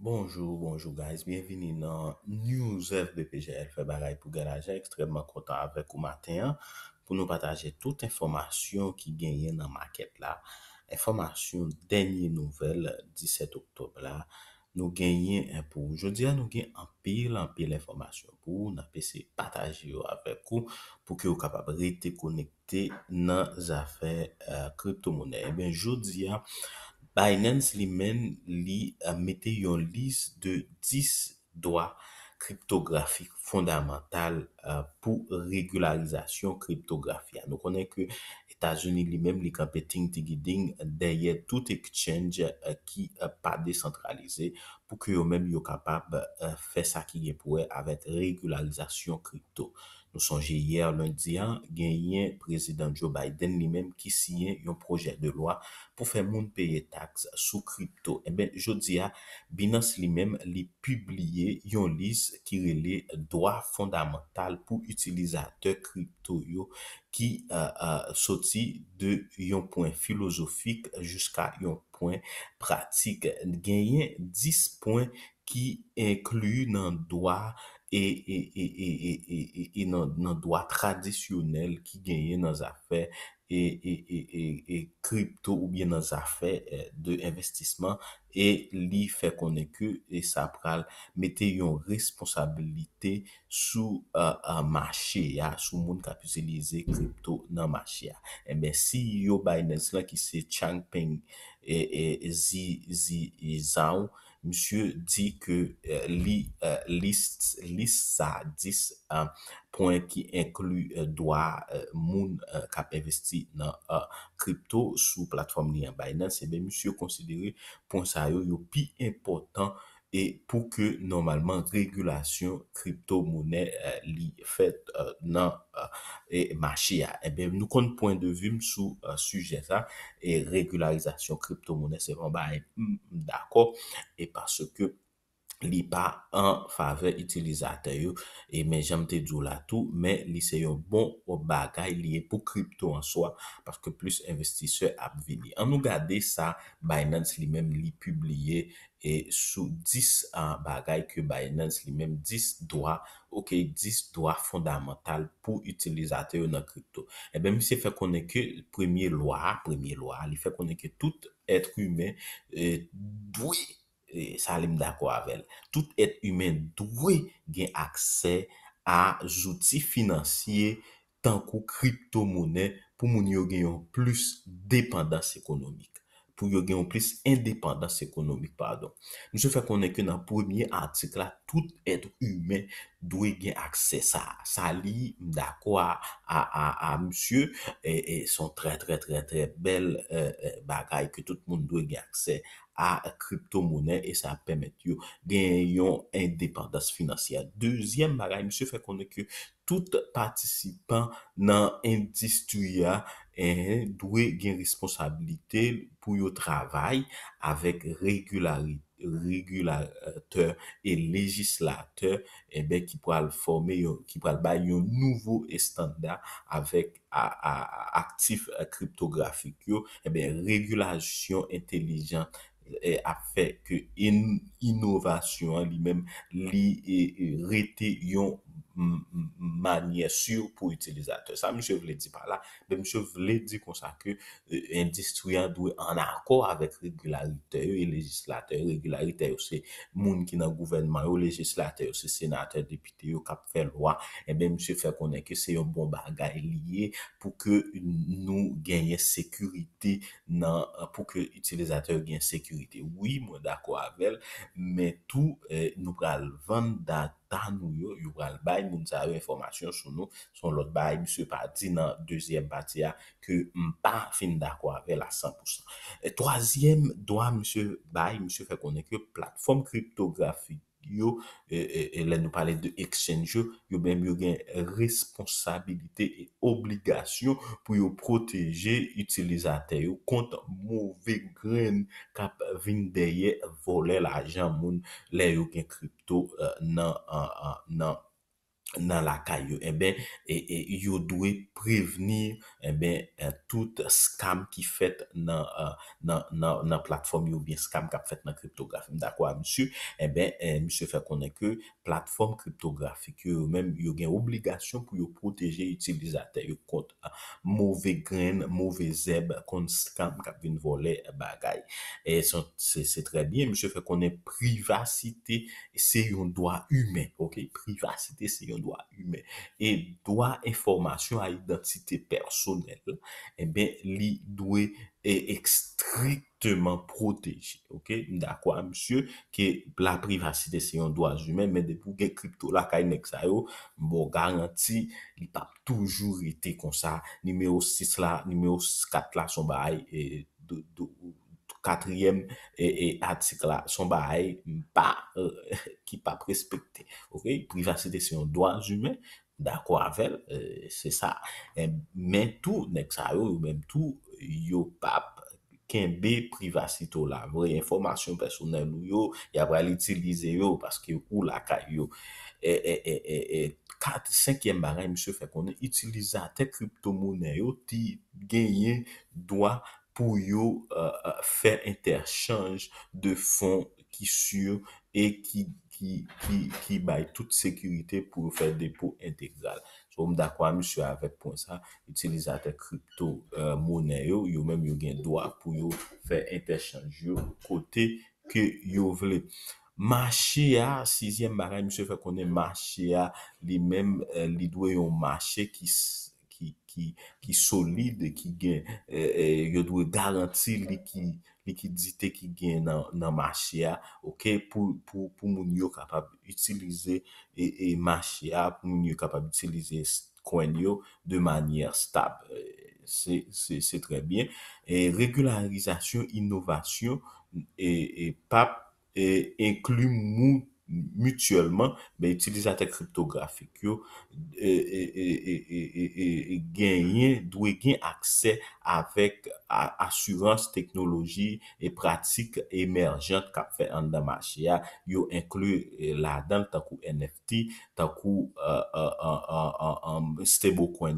Bonjou, bonjou guys, bienveni nan Newsef de PGL, fe baray pou garaje, ekstremman kontan avèk ou maten an pou nou pataje tout informasyon ki genyen nan maket la Informasyon denye nouvel 17 oktob la Nou genyen an pou ou, jodi an nou genyen an pil, an pil informasyon pou ou nan pese pataje yo avèk ou pou ki yo kapab rete konekte nan zafè kripto mounè Eben jodi an Binance li men li euh, mette yon lis de 10 doa kriptografik fondamental euh, pou regularizasyon kriptografi. Nou konen ke Etasouni li men li kapet ting te gidin derye tout ekchange ki euh, pa descentralize pou ki yo men yo kapab fe sa ki gen pou e avet regularizasyon kripto. Nou sonje yer londian genyen prezident Joe Biden li menm ki siyen yon proje de lwa pou fe moun peye taks sou kripto. E ben jodi ya Binance li menm li publie yon lis ki rele doa fondamental pou utilizateur kripto yo ki soti de yon poin filosofik jiska yon poin pratik. Genyen 10 poin ki inklu nan doa. e nan doa tradisyonel ki genye nan zafè e kripto ou bien nan zafè de investisman e li fè konèkè e sa pral metè yon responsabilite sou manche ya, sou moun kapuselize kripto nan manche ya e bè si yo baynes la ki se Changpeng zi zanw monsye di ke euh, li list sa dis pouen ki inklu doa moun euh, kap investi nan kripto euh, sou platform li an bay nan sebe monsye konsidere pouen sa yo yo pi importan e pou ke normalman regulasyon kripto mounen euh, li fet euh, nan euh, e machiya. Ebe, eh nou kon point de vim sou sujet sa e regularizasyon kripto mounen seman ba e eh, dako e parce ke li pa an fave itilizatayou e men jamte djou la tou men li seyon bon ou bagay li e pou kripto an soa parce ke plus investisseur ap vini. An nou gade sa, Binance li men li publie E sou 10 an bagay ke Binance li menm, 10 doa, ok, 10 doa fondamental pou utilizate yo nan kripto. E ben mi se fe konen ke premye loa, premye loa, li fe konen ke tout etre humen e, dwe, e, sa alim da kwavel, tout etre humen dwe gen akse a jouti finansye tankou kripto mounen pou moun yo genyon plus dependans ekonomik. pou yo gen yon plis indepandans ekonomik, pardon. Mse fè konen ke nan pounye antik la, tout etre humen dwe gen aksè sa. Sa li mdakwa a msye, e son trè trè trè trè bel euh, euh, bagay ke tout moun dwe gen aksè a krypto mounè e sa pèmètyo gen yon indepandans finansyè. Dezyen bagay, mse fè konen ke tout patisipan nan indistuyan e dwe gen responsabilite pou yo travay avek regulateur e legislateur e eh be ki pral ba yon nouvo estanda avek aktif kriptografik yo e eh be regulasyon entelijant e avek inovasyon li men li rete yon manye sur pou utilizatè. Sa msè vle di pa la, msè vle di konsa ke endistriyan dwe an akor avèk regularitè yon legislatè, regularitè yon se moun ki nan gouvenman yon legislatè, yon se senatè depite yon kap fè lwa, msè fè konen ke se yon bon bagay liye pou ke nou genye sekurite nan pou ke utilizatè yon genye sekurite. Oui, mwen dako avèl, mwen tou nou kalvan dat Dan nou yo, yu granl bay, moun sa yo informasyon sou nou, son lot bay, msye pa di nan deuxième bati ya, ke m pa fin da kwavel a 100%. Troasyem doan, msye bay, msye fè konen ke platforme kriptografi, yo, e, e, e, la nou pale de exchange yo, yo bem yo gen responsabilite e obligasyon pou yo proteje utilizate yo kont mouve gren kap vin deye vole la jan moun le yo gen krypto euh, nan an an an nan lakay yo, ebe, eh e, e, yo dwe preveni, ebe, eh eh, tout skam ki fet nan platform yo, bien skam kap fet nan kriptografi, mdakwa, msye, ebe, msye fè konen ke platform kriptografi, ki yo men, yo gen obligasyon pou yo proteje yot sibilizate, yo kont mouve gren, mouve zeb, kon skam kap vin volè bagay, se tre bie, msye fè konen privasite se yon doa yon doa yon doa yon doa yon doa yon doa yon doa yon doa yon doa yon doa yon doa yon doa yon doa yon doa yon doa yon doa yon doa y do a yume. E do a informasyon a identite personel e eh be li dwe e ekstrikteman proteji. Ok? Da kwa msye ke la privasite se yon do a yume, me depouge kripto la kaj nek sa yo, bo garanti li pa toujou ite konsa. Nimeyo 6 la, nimeyo 4 la, son ba a katriyem et atik la, son ba a pa e euh, ki pa prespektè. Ok, privacité si yon doan jume, d'akwa avèl, c'est euh, sa. Eh, men tou, nek sa yo, men tou yo pap, kenbe privacité ou la vraie informasyon personèl ou yo, yavre al itilize yo, paske ou la kaj yo. E, e, e, e, e, kat 5e barèm se fèk, on e itilize a te kripto mounè, yo ti genye, doan pou yo euh, euh, fè interchange de fond ki sur, e ki ki bay tout sekurite pou fè depo entekzal. Sò m d'akwa, msye avek pon sa, itilizate kripto euh, mounen yo, yo mèm yo gen doa pou yo fè interchange yo, kote ke yo vle. Machia, 6e marè, msye fè konen machia, li mèm euh, li dwe yo machia ki solide, ki gen, euh, yo dwe garanti li ki, ki di te ki gen nan machia pou moun yo kapab utilize e, e machia pou moun yo kapab utilize kwen yo de manye stab se tre bien e regularizasyon, inovasyon e pap e inklu moun Mutuellement, utilisateurs cryptographiques ont e, e, e, gagné, ont gagné accès avec l'assurance technologie et pratique émergente qu'a fait Andama Chia. Yo inclut la dent en NFT, en stable coin,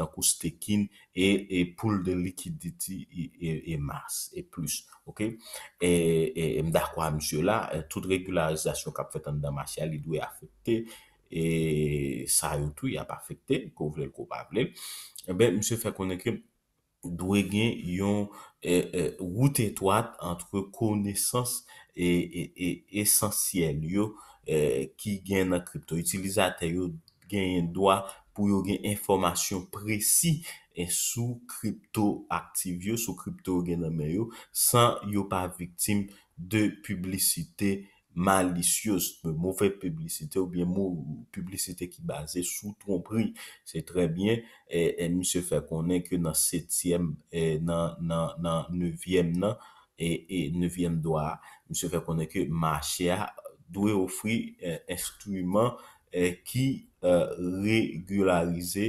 en staking et en pool de liquidité et masse et plus. E, e, e mda kwa msye la, e, tout regularizasyon kap fetan damasyal, i dwe afekte, sa yon tou yon ap afekte, kon vle lko pa vle. Mse fè konenke, dwe gen yon wout etoat antre konesans esensyen yo ki gen nan krypto. pou yo gen informasyon presi e sou kripto aktive yo, sou kripto gen ame yo, san yo pa viktim de publisite malisyos, mouve publisite ou bien mou publisite ki base sou tromprin. Se tre bie, e, e mi se fe konen ke nan setyem, e, nan nevyem nan, e, e nevyem doa. Mi se fe konen ke, ma chea dwe ofri instrument Eh, ki eh, regularize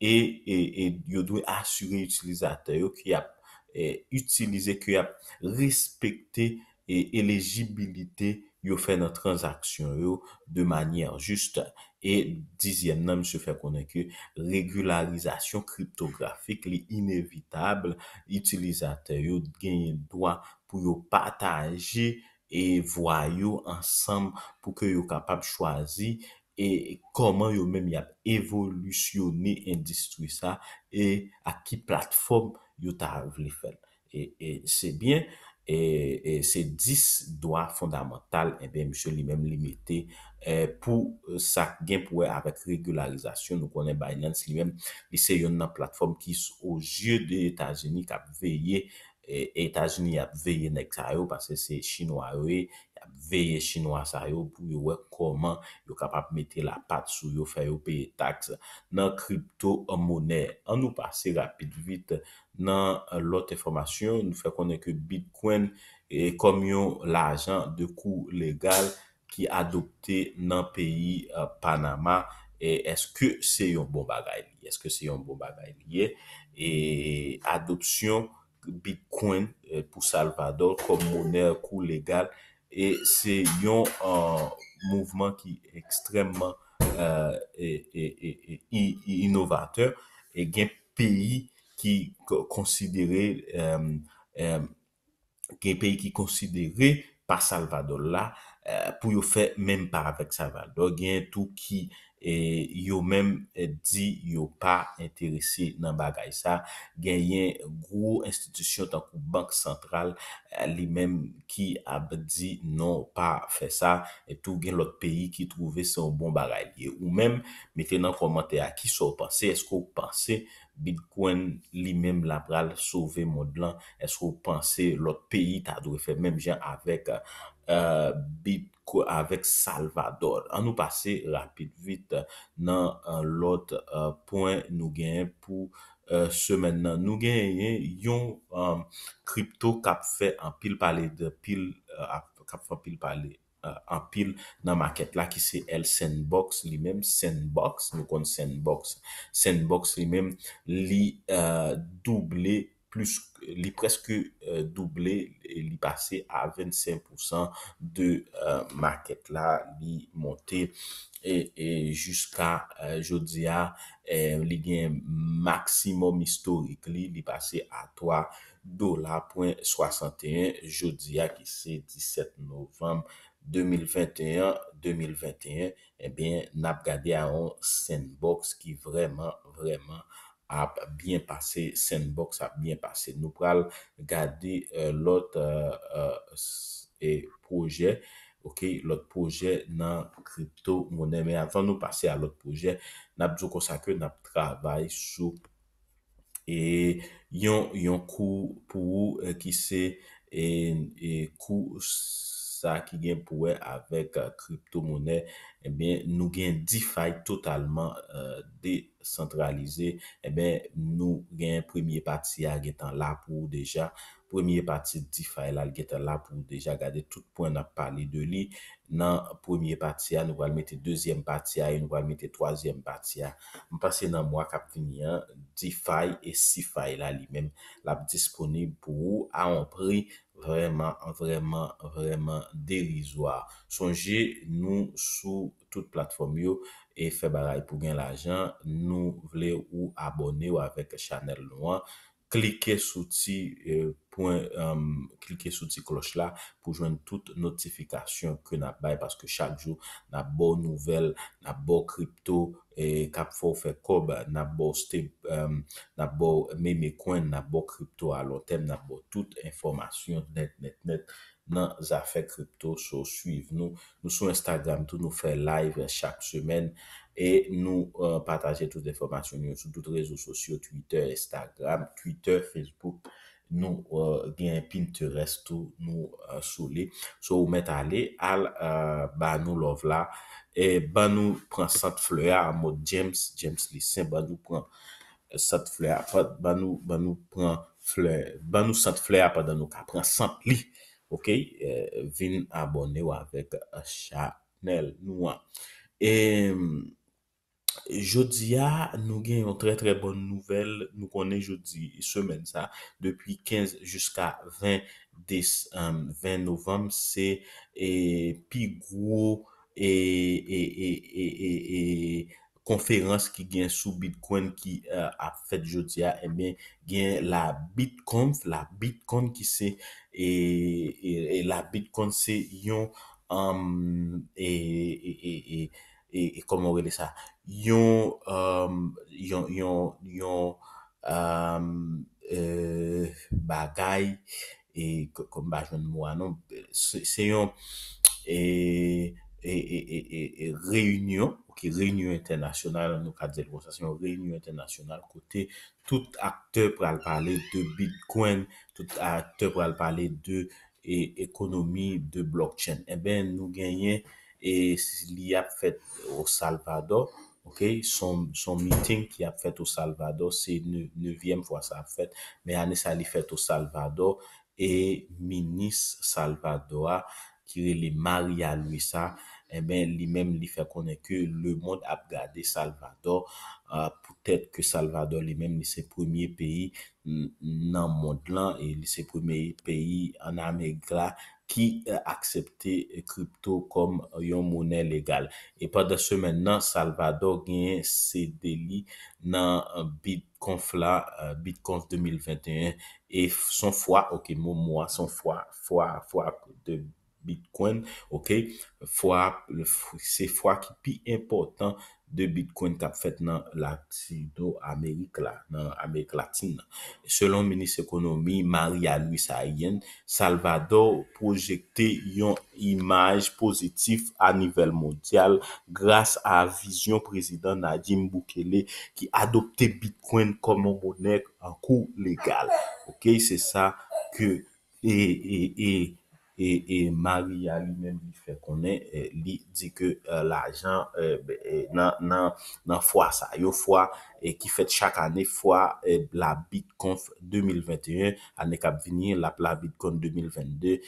e, e, e yo dwe asure utilizate yo eh, ki ap respecte e elegibilite yo fè nan transaksyon yo de manye an juste e dizyen nan mse fè konenke regularizasyon kryptografik li inévitable utilizate yo genye doa pou yo pataje e voyo ansam pou ke yo kapab chwazi E koman yo men mi ap evolusyoni endistri sa e a ki platform yo ta avli fen. E, e se bien, e, e se dis doa fondamental, mwen li men li mette pou sa genpwe avet regularizasyon. Nou konen Binance li men, li se yon nan platform ki ou jye de Etanjeni kap veye. E, Etats-Unis ap veye nek sa yo Pase se chino a yo e Veye chino a sa yo Pou yo wek koman yo kapap mete la pat Sou yo fay yo peye taks Nan kripto mounen An nou pase rapid vit Nan lote formasyon Nou fè konen ke bitcoin E komyon la ajan de kou legal Ki adopte nan peyi e, Panama E eske se yon bomba ga elie E adopsyon Bitcoin eh, pou Salvador kom mounèr kou legal e se yon eh, mouvment ki ekstremman e inovateur e gen peyi ki konsidere gen peyi ki konsidere pa Salvador la pou yo fe menm pa avek Salvador gen tou ki E yo menm di yo pa interese nan bagay sa gen yen gro institisyon tankou bank sentral eh, li menm ki ap di non pa fe sa etou gen lot peyi ki trouve son bon bagay ou menm meten nan komante a ki sou panse, eskou panse bitcoin li menm la pral souve mod lan, eskou panse lot peyi ta dwe fe menm gen avek eh, bitcoin avèk Salvador. An nou pase rapid vit nan euh, lot euh, poen nou gen pou semen euh, nan nou gen yon krypto kapfe an pil pale de pil, kapfe an pil pale an pil nan maket la ki se el Senbox, li men Senbox, nou kon Senbox Senbox li men li double Li preske euh, double li pase euh, euh, a 25% de market la li monte. Juska jodia li gen maksimum istorik li li pase a 3,61$. Jodia ki se 17 novem 2021, 2021, ebyen Napgadi a yon sandbox ki vreman vreman ap byen pase, send box ap byen pase. Nou pral gade euh, lot euh, euh, proje, ok, lot proje nan kripto mounen. Men apvan nou pase a lot proje, nap zoko sa ke nap travay sou. E yon kou pou ki se, e kou sa... sa ki gen pouwe avèk euh, krypto mounè, nou gen di fay totalman euh, de-centralize, nou gen premye pati a getan la pou deja, premye pati di fay la getan la pou deja, gade tout poun ap pale de li, nan premye pati a nou valmete dezyem pati a, nou valmete tozyem pati a, mpase nan mwak ap vini an, di fay e si fay la li men, la disponib pou a an prey, Vreman, vreman, vreman delizwa. Sonje, nou sou tout platform yo e fe baray pou gen l'ajan. Nou vle ou abone ou avek chanel nou an. Klike souti pou euh, klike euh, sou di kloch la pou jwenn tout notifikasyon ke nan bay paske chak jou nan bo nouvel, nan bo kripto e kap fò fè kob nan bo stèp, euh, nan bo mè mè kwen, nan bo kripto alò tem nan bo tout informasyon net net net nan zafè kripto sou suiv nou, nou sou Instagram tou nou fè live chak semen e nou euh, pataje tout informasyon nou sou tout rezo sosyo Twitter, Instagram, Twitter, Facebook Nou euh, gen Pinterest ou nou euh, sou li. So ou met a li al euh, banou lov la. E banou pransat flea a mod James. James li se banou pransat flea a pa. Banou pransat flea a pa danou ka pransat li. Ok. E, vin abone ou avèk chanel nou an. E... Jodia nou gen yon tre tre bon nouvel Nou konen jodi semen sa Depi 15 jusqu'a 20 novem Se pi gro E konferans ki gen sou bitcoin Ki a fet jodia Emen gen la bitcoin La bitcoin ki se E la bitcoin se yon E komon rele sa Jodia yon um, um, eh, bagay e komba joun mou anon se yon e, e, e, e reyunyon ok, reyunyon internasyonal anon kat zelgo sasyon reyunyon internasyonal kote tout akteur pral pale de bitcoin tout akteur pral pale de ekonomi de blockchain e ben nou genyen e li ap fet osalpado Son miting ki ap fet ou Salvador, se 9e fwa sa ap fet, me ane sa li fet ou Salvador, e minis Salvador, kire li Maria Luisa, e ben li men li fe konen ke le moun ap gade Salvador, pou tèt ke Salvador li men li se premiye peyi nan moun lan, e li se premiye peyi aname gra, ki aksepte kripto kom yon mounen legal. E pa de semen nan Salvador, gen se deli nan BitConf la, euh, BitConf 2021, e son fwa, ok, mou mou, son fwa, fwa, fwa, de Bitcoin, ok, fwa, se fwa ki pi important, de bitcoin tap fèt nan laksi do Amerik la, nan Amerik laksi nan. Selon menis ekonomi, Maria Luisa Yen, Salvador projekte yon imaj pozitif a nivel mondial grase a vizyon prezident Nadjim Boukele ki adopte bitcoin komon monek an kou legal. Ok, se sa ke e... E Maria li men li fe konen, li di ke la jan nan fwa sa. Yo fwa ki fet chak ane fwa la Bitconf 2021, ane kap vinir la pla Bitconf 2022,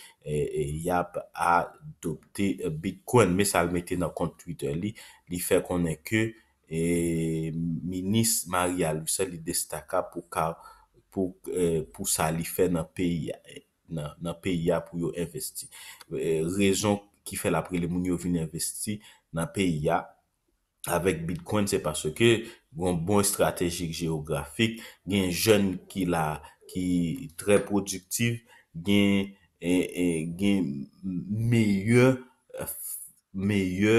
yap a dopte euh, Bitcoin. Me sa al mette nan kont Twitter li, li fe konen ke e minis Maria li se li destaka pou sa euh, li fe nan peyi. nan PIA pou yo investi eh, rejon ki fe la prele moun yo vini investi nan PIA avek bitcoin se passe ke gwen bon strategik geografik gen jen ki la ki tre produktiv gen eh, eh, gen meyye meyye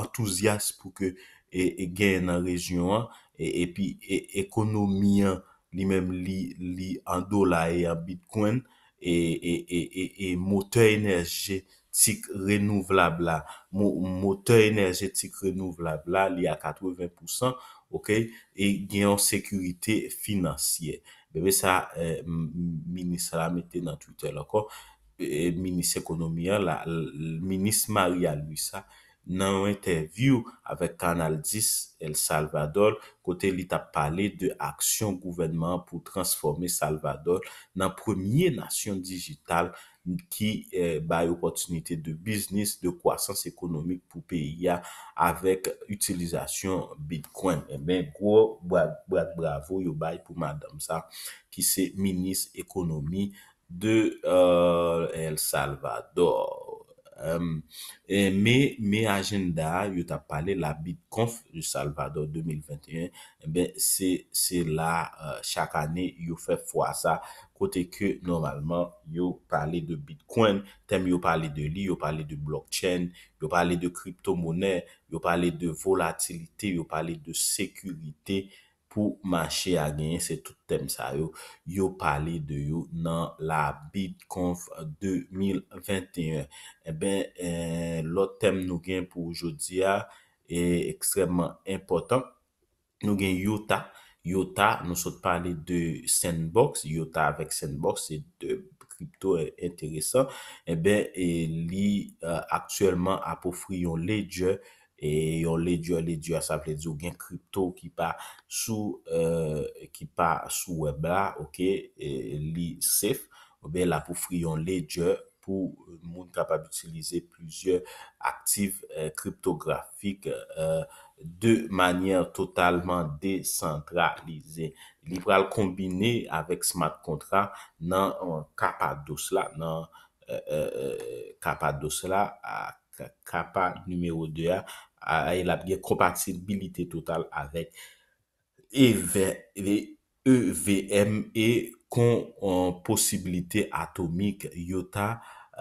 entouzias pou ke gen nan rejyon an epi ekonomi an Li mèm li an do la e an bitcoin e mote enerjetik renouvlab la li a 80% e genyon sekurite finansye. Bebe sa, e, minis la mette nan Twitter e, la kon, minis ekonomi la, minis Maria lui sa. nan ou interview avek Kanal 10 El Salvador kote li ta pale de aksyon gouvenman pou transforme Salvador nan premye nasyon digital ki eh, bay opotunite de biznis de kwasans ekonomik pou peyi ya avek utilizasyon bitcoin. Eh ben, gro bravo yo bay pou madame sa ki se minis ekonomi de euh, El Salvador. Eme, e me agenda, yo ta pale la BitConf de Salvador 2021, eh be se la euh, chak ane yo fe fwa sa, kote ke normalman yo pale de Bitcoin, tem yo pale de li, yo pale de blockchain, yo pale de krypto mone, yo pale de volatilite, yo pale de sekurite. pou manche a genye se tout tem sa yo. Yo pale de yo nan la BitConf 2021. E eh ben, eh, lot tem nou gen pou oujoudia e ekstremman importan. Nou gen Yota. Yota, nou sot pale de Sandbox. Yota avek Sandbox, se de kripto eh e enteresan. E ben, li aktuelman apofri yon ledje e yon ledje, ledje asap ledje ou gen kripto ki pa sou euh, ki pa sou web la ok, e li sef be la pou fri yon ledje pou moun kapab utilize plusieurs actives euh, kriptografik euh, de manyen totalman descentralize li pral kombine avek smart kontra nan kapa dos la nan kapa dos la kapa numero 2 a ay lap gen kompaksibilite total avek EVM e kon e posibilite atomik yota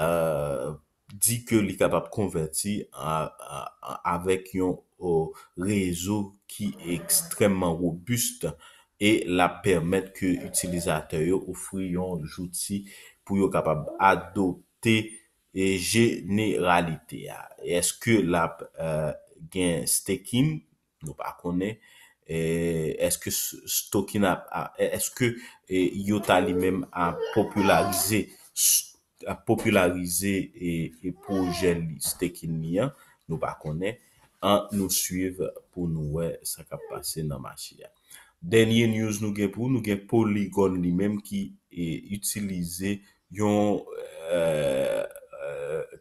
euh, di ke li kapap konverti euh, euh, avek yon rezo ki ekstremman robuste e lap permette ke utilizate yo ofri yon jouti pou yo kapap adote generalite eske lap gen stekin nou pa kone e, eske stokin ap eske yota e, li mem apopularize apopularize e, e poujen li stekin mi an nou pa kone an nou suive pou nou we sakap pase nan machi ya denye news nou gen pou nou gen poligon li mem ki utilize yon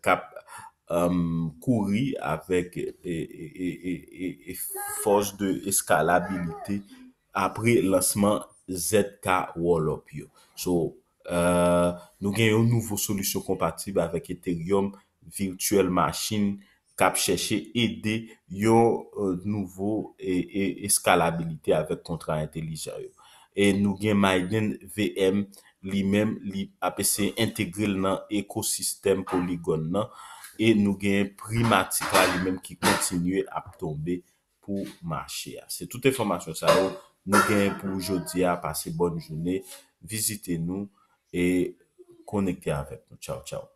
kap Um, kouri avek e, e, e, fos de eskalabilite apre lansman zk wallop yo uh, nou gen yon nouvo solusyon kompatib avak ethereum virtual machine kap chèche edè yon uh, nouvo eskalabilite avak kontra intelijay yo nou gen maiden vm li apese integri l nan ekosistem poligon nan E nou gen pri matika li men ki kontinue ap tombe pou ma chè a. Se toute formasyon sa yo, nou gen pou jodi a. Passe bonne jounè. Visite nou e konekte avèp nou. Chow, chow.